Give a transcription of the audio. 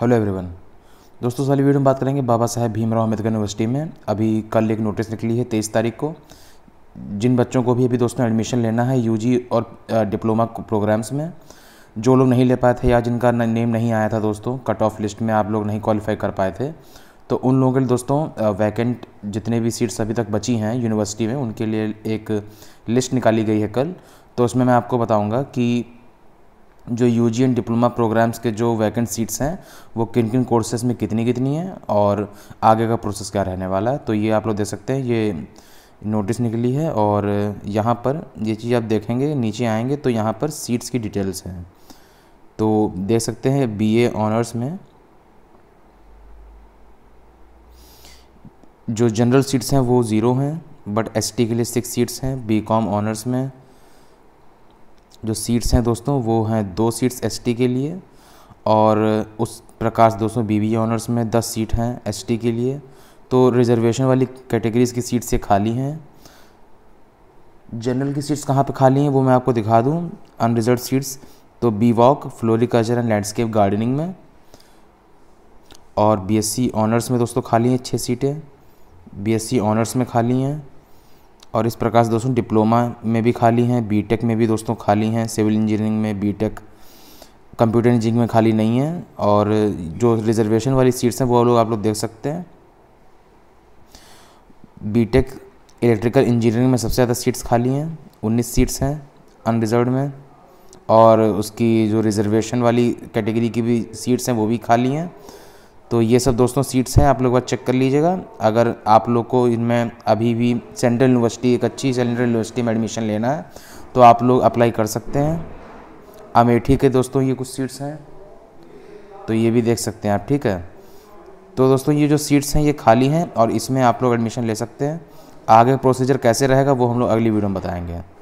hello everyone दोस्तों साली video में बात करेंगे बाबा साहेब भीमराव अम्बेडकर यूनिवर्सिटी में अभी कल एक नोटिस निकली है तेईस तारीख को जिन बच्चों को भी अभी दोस्तों एडमिशन लेना है यूजी और डिप्लोमा प्रोग्राम्स में जो लोग नहीं ले पाए थे या जिनका नेम नहीं आया था दोस्तों कट ऑफ लिस्ट में आप लोग नहीं क्वालिफाई कर पाए थे तो उन लोगों के लिए दोस्तों वैकेंट जितने भी सीट्स अभी तक बची हैं यूनिवर्सिटी में उनके लिए एक लिस्ट निकाली गई है कल तो उसमें मैं आपको बताऊँगा कि जो U G and diploma programs के जो वैकेंट सीट्स हैं वो किन किन कोर्सेज में कितनी कितनी हैं और आगे का प्रोसेस क्या रहने वाला है तो ये आप लोग देख सकते हैं ये नोटिस निकली है और यहाँ पर ये चीज़ आप देखेंगे नीचे आएंगे तो यहाँ पर सीट्स की डिटेल्स हैं तो देख सकते हैं बी ऑनर्स में जो जनरल सीट्स हैं वो ज़ीरो हैं बट टी के लिए सिक्स सीट्स हैं कॉम ऑनर्स में जो सीट्स हैं दोस्तों वो हैं दो सीट्स एसटी के लिए और उस प्रकार दोस्तों बी ऑनर्स में दस सीट हैं एसटी के लिए तो रिजर्वेशन वाली कैटेगरीज़ की सीट्स से खाली हैं जनरल की सीट्स कहाँ पे खाली हैं वो मैं आपको दिखा दूँ अनरिजर्व सीट्स तो B voc floriculture and landscape gardening में और बी ऑनर्स में दोस्तों खाली हैं छः सीटें बी ऑनर्स में खाली हैं और इस प्रकार से दोस्तों डिप्लोमा में भी खाली हैं बीटेक में भी दोस्तों खाली हैं सिविल इंजीनियरिंग में बीटेक कंप्यूटर इंजीनियरिंग में खाली नहीं है और जो रिजर्वेशन वाली सीट्स हैं वो लोग आप लोग देख सकते हैं बीटेक इलेक्ट्रिकल इंजीनियरिंग में सबसे ज़्यादा सीट्स खाली हैं उन्नीस सीट्स हैं अनरिजर्व में और उसकी जो रिजर्वेशन वाली कैटेगरी की भी सीट्स हैं वो भी खाली हैं तो ये सब दोस्तों सीट्स हैं आप लोग बस चेक कर लीजिएगा अगर आप लोग को इनमें अभी भी सेंट्रल यूनिवर्सिटी एक अच्छी सेंट्रल यूनिवर्सिटी में एडमिशन लेना है तो आप लोग अप्लाई कर सकते हैं अमेठी के दोस्तों ये कुछ सीट्स हैं तो ये भी देख सकते हैं आप ठीक है तो दोस्तों ये जो सीट्स हैं ये खाली हैं और इसमें आप लोग एडमिशन ले सकते हैं आगे प्रोसीजर कैसे रहेगा वो हम लोग अगली वीडियो में बताएँगे